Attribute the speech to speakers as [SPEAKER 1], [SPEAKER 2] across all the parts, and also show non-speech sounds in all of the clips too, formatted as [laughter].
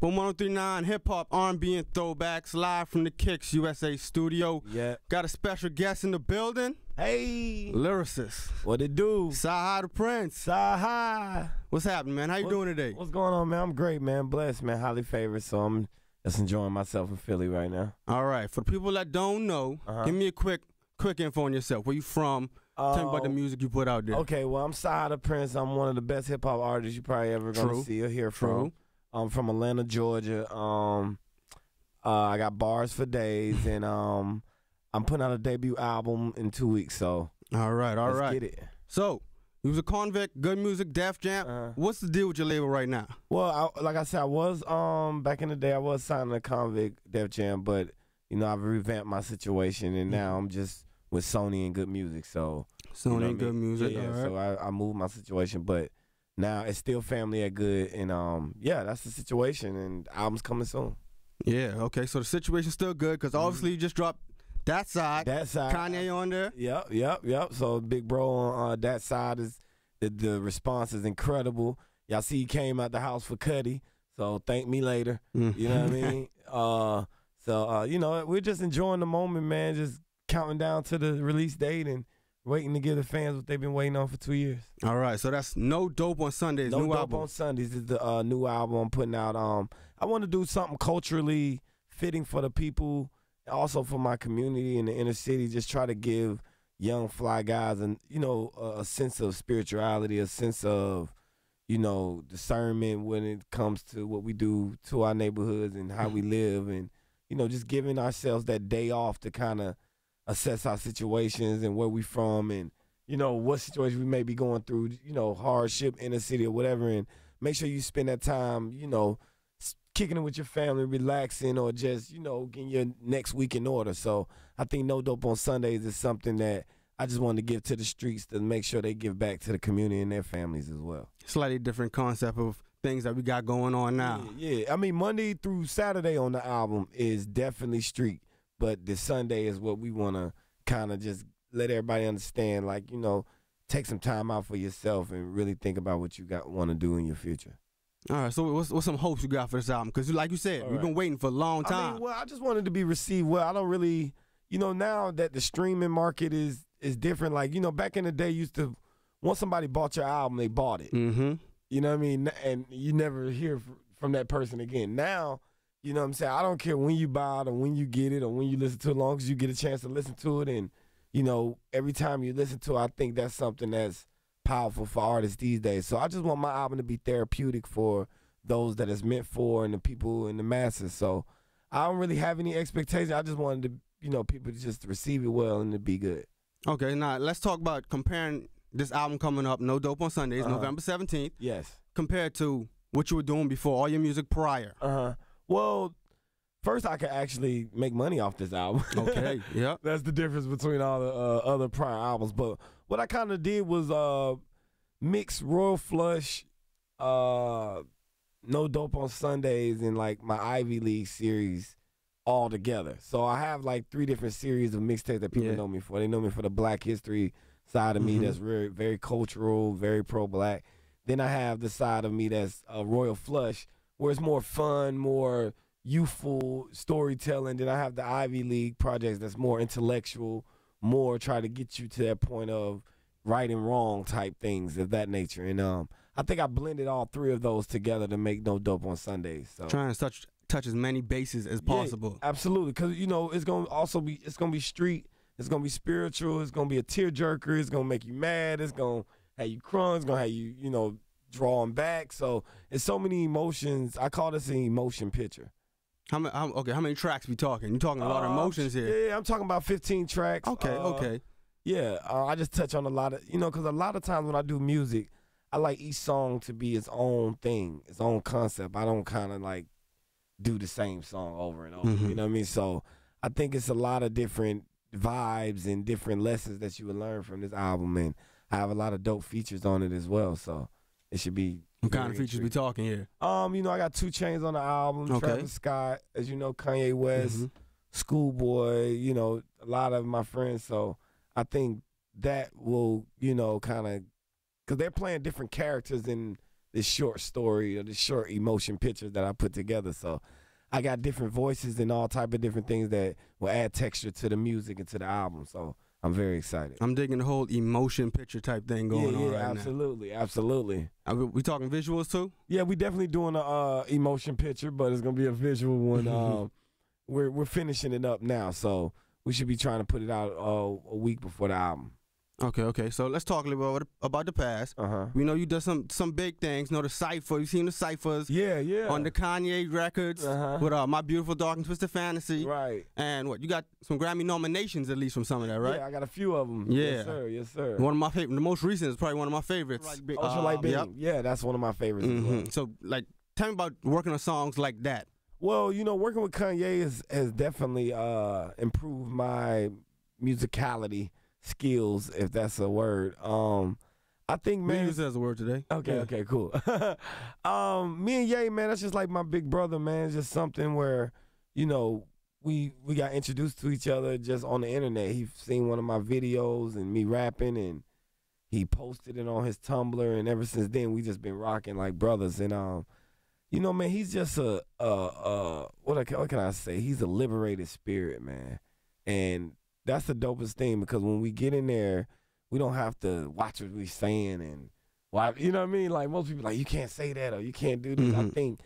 [SPEAKER 1] From 1039, hip hop, R&B, and throwbacks live from the Kicks USA studio. Yeah. Got a special guest in the building. Hey. Lyricist. What it do? Saha the Prince. Saha. What's happening, man? How you doing today?
[SPEAKER 2] What's going on, man? I'm great, man. Blessed, man. Highly favored, so I'm just enjoying myself in Philly right now.
[SPEAKER 1] All right. For the people that don't know, uh -huh. give me a quick quick info on yourself. Where you from? Uh, Tell me about the oh. music you put out there. Okay, well, I'm Saha the Prince. I'm one of the best hip-hop artists you probably ever going to see or hear from. True.
[SPEAKER 2] I'm from Atlanta, Georgia. Um, uh, I got bars for days, and um, I'm putting out a debut album in two weeks. So all right, all right.
[SPEAKER 1] So he was a convict, good music, Def Jam. Uh What's the deal with your label right now? Well, I, like
[SPEAKER 2] I said, I was um back in the day, I was signing a convict Def Jam, but you know I've revamped my situation, and now I'm just with Sony and Good Music. So Sony you know and Good I mean? Music. Yeah, so I, I moved my situation, but now it's still family at good and um yeah that's
[SPEAKER 1] the situation and album's coming soon yeah okay so the situation's still good because mm-hmm. obviously mm-hmm. you just dropped that side that side kanye on there yep yep yep so big bro on uh, that
[SPEAKER 2] side is the, the response is incredible y'all see he came out the house for cuddy so thank me later mm. you know what i [laughs] mean uh so uh you know we're just enjoying the moment man just counting down to the release date and waiting to give the fans what they've been waiting on
[SPEAKER 1] for two years. All right, so that's no dope on Sundays. No new dope album. on Sundays is the uh, new album I'm
[SPEAKER 2] putting out. Um, I want to do something culturally fitting for the people, also for my community in the inner city. Just try to give young fly guys and you know a, a sense of spirituality, a sense of you know discernment when it comes to what we do to our neighborhoods and how we mm. live, and you know just giving ourselves that day off to kind of assess our situations and where we from and you know what situation we may be going through, you know, hardship in the city or whatever, and make sure you spend that time, you know, kicking it with your family, relaxing, or just you know getting your next week in order. So I think no dope on Sundays is something that. I just wanted to give to the streets to make sure they give back to the community and their families as well.
[SPEAKER 1] Slightly different concept of things that we got going on
[SPEAKER 2] now. Yeah, yeah. I mean Monday through Saturday on the album is definitely street but this Sunday is what we want to kind of just let everybody understand. Like you know, take some time out for yourself and really think about what you got want to do in your future.
[SPEAKER 1] All right, so what's, what's some hopes you got for this album? Because like you said, we've been waiting for a long time. I mean, well, I just wanted to be received well. I don't really,
[SPEAKER 2] you know, now that the streaming market is is different. Like you know, back in the day, used to once somebody bought your album, they bought it. Mm -hmm. You know what I mean? And you never hear from that person again. Now you know what I'm saying? I don't care when you buy it or when you get it or when you listen to it, long as you get a chance to listen to it. And, you know, every time you listen to it, I think that's something that's powerful for artists these days. So I just want my album to be therapeutic for those that it's meant for and the people and the masses. So I don't really have any expectation. I just wanted to,
[SPEAKER 1] you know, people to just receive it well and to be good. Okay, now let's talk about comparing this album coming up, No Dope on Sundays, uh -huh. November 17th. Yes. Compared to what you were doing before, all your music prior. Uh huh. Well, first I could actually make money off this album. [laughs]
[SPEAKER 2] Okay, yeah, that's the difference between all the uh, other prior albums. But what I kind of did was uh, mix Royal Flush, uh, No Dope on Sundays, and like my Ivy League series all together. So I have like three different series of mixtapes that people yeah. know me for. They know me for the Black History side of me mm-hmm. that's very very cultural, very pro Black. Then I have the side of me that's a uh, Royal Flush where it's more fun, more youthful storytelling. Then I have the Ivy League projects that's more intellectual, more try to get you to that point of right and wrong type things of that nature. And um, I think I blended all three of those together to make No Dope on Sundays.
[SPEAKER 1] So. Trying to touch touch as many bases as possible. Yeah, absolutely, because you know it's gonna also
[SPEAKER 2] be it's gonna be street, it's gonna be spiritual, it's gonna be a tearjerker, it's gonna make you mad, it's gonna have you crying, it's gonna have you you know drawing back. So it's so many emotions. I call this an emotion picture.
[SPEAKER 1] How many? How, okay, how many tracks we talking? You talking a lot uh, of emotions here?
[SPEAKER 2] Yeah, I'm talking about 15 tracks. Okay, uh, okay. Yeah, uh, I just touch on a lot of you know because a lot of times when I do music, I like each song to be its own thing, its own concept. I don't kind of like do the same song over and over. Mm-hmm. You know what I mean? So I think it's a lot of different vibes and different lessons that you would learn from this album, and I have a lot of dope features on it as well. So it should be.
[SPEAKER 1] What kind of features we talking here? Um, you know, I got
[SPEAKER 2] two chains on the album. Okay. Travis Scott, as you know, Kanye West, mm-hmm. Schoolboy. You know, a lot of my friends. So I think that will, you know, kind of because they're playing different characters in this short story or this short emotion picture that I put together. So I got different voices and all type of different things that will add texture to the music and to the album. So I'm very excited. I'm digging the whole emotion picture type thing going yeah, yeah, on right absolutely, now. Absolutely, absolutely. We talking visuals too? Yeah, we definitely doing a uh, emotion picture, but it's gonna be a visual one. [laughs] um, we're we're finishing it up now, so
[SPEAKER 1] we should be trying to put it out uh, a week before the album. Okay, okay. So let's talk a little bit about the past. Uh-huh. We know you did some some big things. You know the cipher. You seen the ciphers. Yeah, yeah. On the Kanye records uh-huh. with uh, my beautiful dark and twisted fantasy. Right. And what you got some Grammy nominations at least from some of that, right? Yeah, I got a few of them. Yeah. Yes, sir. Yes, sir. One of my favorite. The most recent is probably one of my favorites. Ultra Light, Ultra uh, Light Beam. Yep. Yeah, that's one of my favorites. Mm-hmm. Well. So like, tell me about working on songs like that.
[SPEAKER 2] Well, you know, working with Kanye has has definitely uh, improved my musicality skills, if that's a word. Um, I think man, we use as a word today. Okay, yeah. okay, cool. [laughs] um, me and Ye, man, that's just like my big brother, man. It's just something where, you know, we we got introduced to each other just on the internet. He seen one of my videos and me rapping, and he posted it on his Tumblr. And ever since then, we just been rocking like brothers. And um, you know, man, he's just a uh uh what I, what can I say? He's a liberated spirit, man. And that's the dopest thing because when we get in there, we don't have to watch what we're saying and why you know what I mean? Like most people like you can't say that or you can't do this. Mm-hmm. I think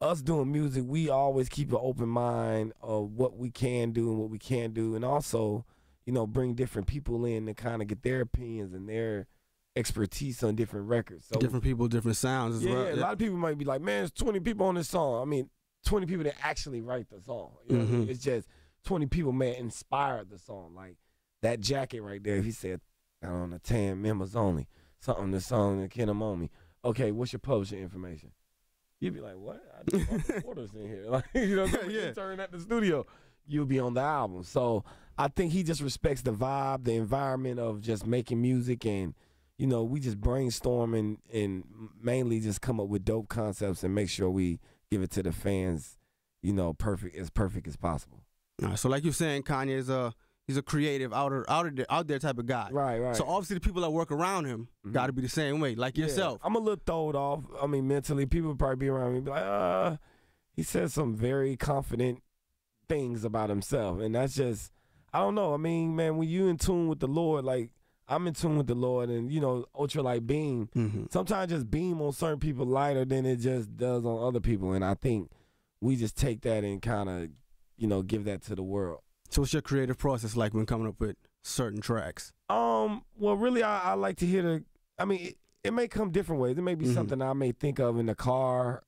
[SPEAKER 2] us doing music, we always keep an open mind of what we can do and what we can't do and also, you know, bring different people in to kind of get their opinions and their expertise on different records. So different people, different sounds yeah, well. yeah, a lot of people might be like, Man, there's twenty people on this song. I mean, twenty people that actually write the song. You know? mm-hmm. It's just 20 people, have inspired the song. Like that jacket right there, he said, I don't know, 10 members only. Something the song and Ken me." Okay, what's your publishing information? You'd be like, what? I just bought orders [laughs] in here. [laughs] Like, you know, yeah. [laughs] turn at the studio, you'll be on the album. So I think he just respects the vibe, the environment of just making music and you know, we just brainstorm and, and mainly just come up with dope concepts and make sure we give it to the fans, you know, perfect as perfect as possible.
[SPEAKER 1] Right, so like you're saying, Kanye is a he's a creative outer outer out there type of guy. Right, right. So obviously the people that work around him mm-hmm. got to be the same way, like yeah. yourself.
[SPEAKER 2] I'm a little thrown off. I mean, mentally, people probably be around me be like, uh, he says some very confident things about himself, and that's just I don't know. I mean, man, when you in tune with the Lord, like I'm in tune with the Lord, and you know, ultra light beam. Mm-hmm. Sometimes just beam on certain people lighter than it just does on other people, and I think we just take that and kind of you know, give that to the world. So what's your
[SPEAKER 1] creative process like when coming up with certain tracks?
[SPEAKER 2] Um, well, really, I, I like to hear the. I mean, it, it, may come different ways. It may be mm -hmm. something I may think of in the car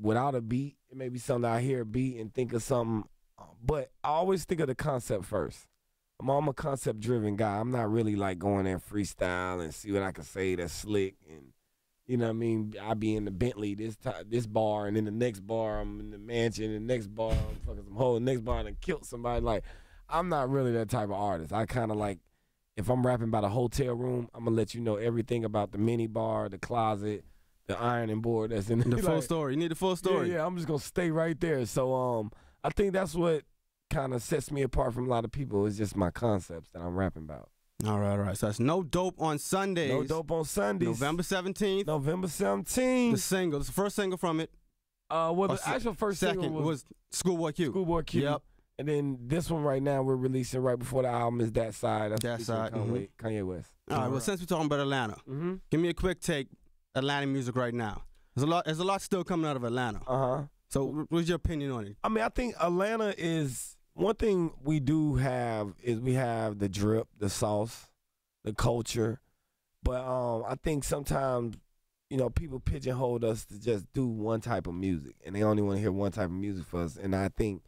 [SPEAKER 2] without a beat. It may be something I hear a beat and think of something. But I always think of the concept first. I'm, I'm a concept driven guy. I'm not really like going there freestyle and see what I can say that's slick and you know what I mean? I be in the Bentley this time, this bar, and then the next bar I'm in the mansion, and the next bar I'm fucking some hoe, the next bar and I killed somebody. Like, I'm not really that type of artist. I kind of like, if I'm rapping about a hotel room, I'm gonna let you know everything about the mini bar, the closet, the ironing board that's in The [laughs] like, full story. You need the full story. Yeah, yeah, I'm just gonna stay right there. So, um, I think that's what kind of sets me apart from a lot
[SPEAKER 1] of people. It's just my concepts that I'm rapping about. All right, all right. So that's no dope on Sundays. No dope on Sundays. November seventeenth. November seventeenth. The single. It's the first single from it. Uh, well, the actual first second was, was Schoolboy Q. Schoolboy Q. Yep.
[SPEAKER 2] And then this one right now we're releasing right before the album is that side. That's that side. Kanye, mm -hmm. Kanye West. All right. Well, right.
[SPEAKER 1] since we're talking about Atlanta, mm -hmm. give me a quick take Atlanta music right now. There's a lot. There's a lot still coming out of Atlanta. Uh huh. So, what's your opinion on it?
[SPEAKER 2] I mean, I think Atlanta is one thing we do have is we have the drip, the sauce, the culture. But um, I think sometimes, you know, people pigeonhole us to just do one type of music and they only want to hear one type of music for us. And I think,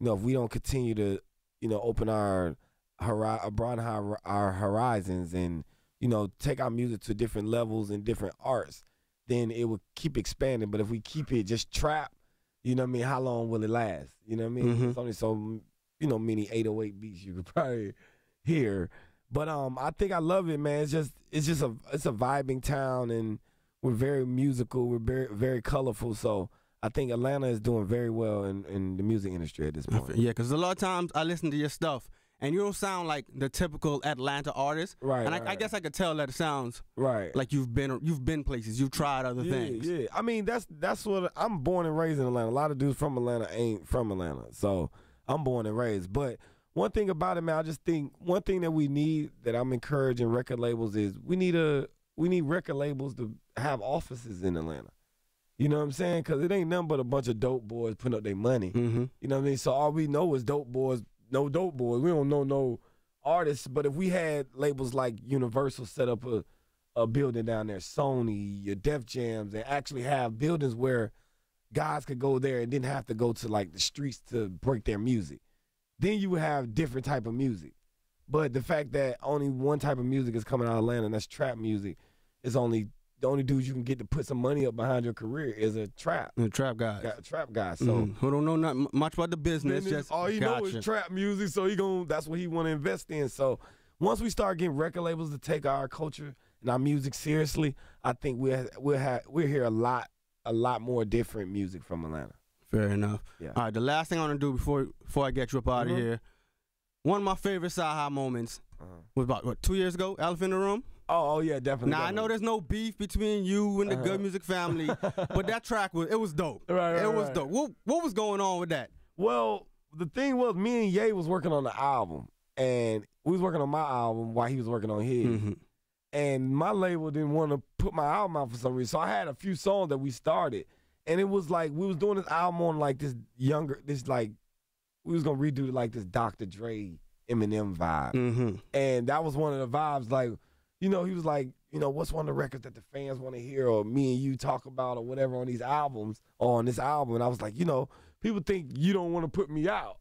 [SPEAKER 2] you know, if we don't continue to, you know, open our hori- broaden our, our horizons and, you know, take our music to different levels and different arts, then it will keep expanding. But if we keep it just trapped you know what I mean? How long will it last? You know what I mean? Mm-hmm. It's only so you know many 808 beats you could [laughs] probably hear. But um, I think I love it, man. It's just it's just a it's a vibing town, and we're very musical. We're very very colorful. So I think Atlanta is doing very well in, in the music industry at this point.
[SPEAKER 1] Yeah, because a lot of times I listen to your stuff and you don't sound like the typical Atlanta artist. Right. And I, right. I, guess I could tell that it sounds right like you've been you've been places, you've tried other yeah, things. Yeah.
[SPEAKER 2] I mean, that's that's what I'm born and raised in Atlanta. A lot of dudes from Atlanta ain't from Atlanta, so I'm born and raised. But one thing about it, man, I just think one thing that we need that I'm encouraging record labels is we need a we need record labels to have offices in Atlanta. You know what I'm saying? Because it ain't nothing but a bunch of dope boys putting up their money. Mm-hmm. You know what I mean? So all we know is dope boys no dope boys. We don't know no artists. But if we had labels like Universal set up a a building down there, Sony, your Def Jams, and actually have buildings where guys could go there and didn't have to go to like the streets to break their music. Then you would have different type of music. But the fact that only one type of music is coming out of Atlanta, and that's trap music, is only the only dudes you can get to put some money up behind your career is a trap.
[SPEAKER 1] A trap guy.
[SPEAKER 2] Got a trap guy.
[SPEAKER 1] So mm, who don't know not much about the business. just all he gotcha. know is trap
[SPEAKER 2] music. So he going that's what he want to invest in. So once we start getting record labels to take our culture and our music seriously, I think we'll we'll have we'll hear a lot a lot more different music from
[SPEAKER 1] Atlanta. Fair enough. Yeah. All right. The last thing I want to do before before I get you up out mm-hmm. of here, one of my favorite side moments uh-huh. was about what two years ago. Elephant in the room. Oh, oh, yeah, definitely. Now definitely. I know there's no beef between you and the uh-huh. Good Music family, [laughs] but that track was it was dope. Right, right it was right. dope. What what was going on with that? Well,
[SPEAKER 2] the thing was, me and Ye was working on the album, and we was working on my album while he was working on his. Mm-hmm. And my label didn't want to put my album out for some reason, so I had a few songs that we started, and it was like we was doing this album on like this younger, this like we was gonna redo like this Dr. Dre Eminem vibe, mm-hmm. and that was one of the vibes like you know, he was like, you know, what's one of the records that the fans want to hear or me and you talk about or whatever on these albums or on this album? And I was like, you know, people think you don't want to put me out.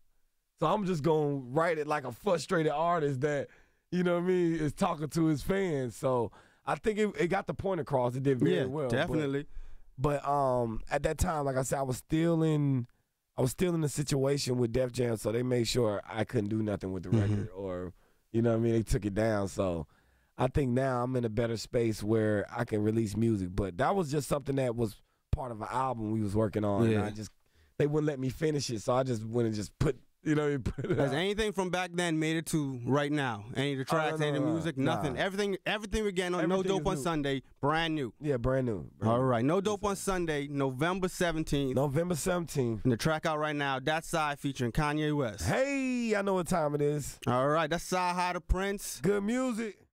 [SPEAKER 2] So I'm just going to write it like a frustrated artist that, you know what I mean, is talking to his fans. So I think it, it got the point across. It did very yeah, well. Definitely. But, but um at that time, like I said, I was still in I was still in a situation with Def Jam, so they made sure I couldn't do nothing with the mm-hmm. record mm-hmm. or you know what I mean, they took it down. So I think now I'm in a better space where I can release music. But that was just something that was part of an album we was working on. Yeah. And I just they wouldn't let me finish it, so I just went and just put you know, Has [laughs]
[SPEAKER 1] anything from back then made it to right now? Any of the tracks, oh, no, no, any of the music, no, nothing. Everything, everything we're getting on everything No Dope on Sunday, brand new. Yeah, brand new. Brand All right, No Dope on Sunday, November seventeenth. November seventeenth. And the track out right now, That Side featuring Kanye West. Hey, I know what time it is. All right, that's Side High to Prince. Good music.